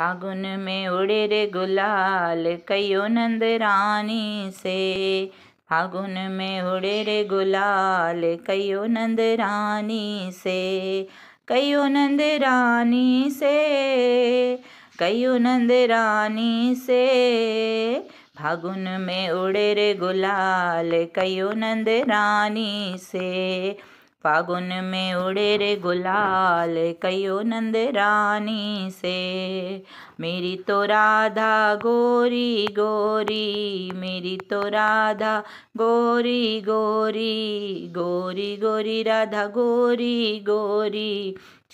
फागुन में उड़े रे गुलाल कयो नंद रानी से फागुन में उड़े रे गुलाल कयो नंद रानी से कयो नंद रानी से कयो नंद रानी से फागुन में उड़े रे गुलाल कयो नंद रानी से फागुन में उड़े रे गुलाल कयो नंद रानी से मेरी तो राधा गोरी गोरी मेरी तो राधा गोरी गोरी गोरी गोरी राधा गोरी गोरी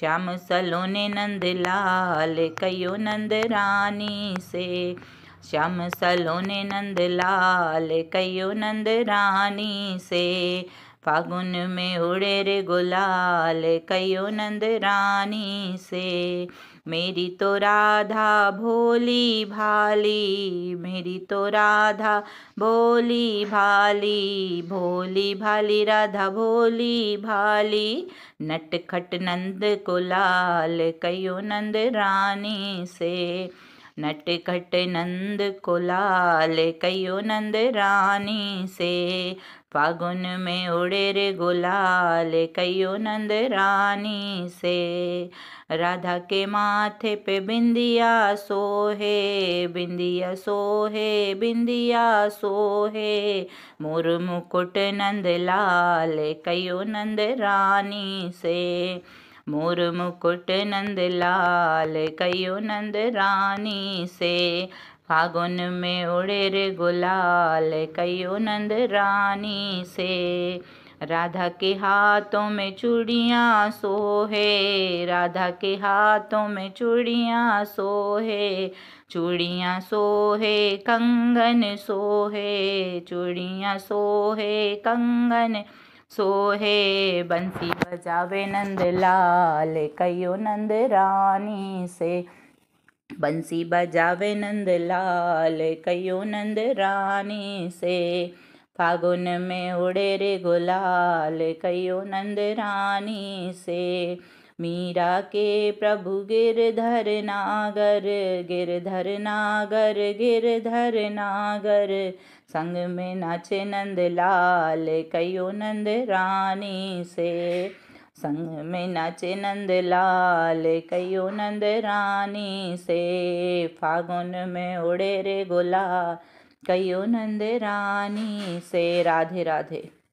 श्याम सलोने नंद लाल कयो नंद रानी से श्याम सलोने नंद लाल कयो नंद रानी से फागुन में उड़े रे गुलाल कयो नंद रानी से मेरी तो राधा भोली भाली मेरी तो राधा भोली भाली भोली भाली राधा भोली भाली नटखट नंद को लाल कयो नंद रानी से नट खट नंद कोलाल कयो नंद रानी से फागुन में उड़े रे गुलाल कयो नंद रानी से राधा के माथे पे बिंदिया सोहे बिंदिया सोहे बिंदिया सोहे मोर मुकुट नंद लाल कयो नंद रानी से मोर मुकुट नंद लाल कयो नंद रानी से फागुन में उड़े रे गुलाल कयो नंद रानी से राधा के हाथों में चूड़ियाँ सोहे राधा के हाथों में चूड़ियाँ सोहे चूड़ियाँ सोहे कंगन सोहे चूड़ियाँ सोहे कंगन सोहे बंसी बजावे नंद लाल कहियो नंद रानी से बंसी बजावे नंद लाल कहियो नंद रानी से फागुन में उड़े रे गुलाल कयो नंद रानी से मीरा के प्रभु गिरधर नागर गिरधर नागर गिरधर नागर संग में नाचे नंद लाल कयो नंद रानी से संग में नाचे नंद लाल कयो नंद रानी से फागुन में उड़े रे गुला कयो नंद रानी से राधे राधे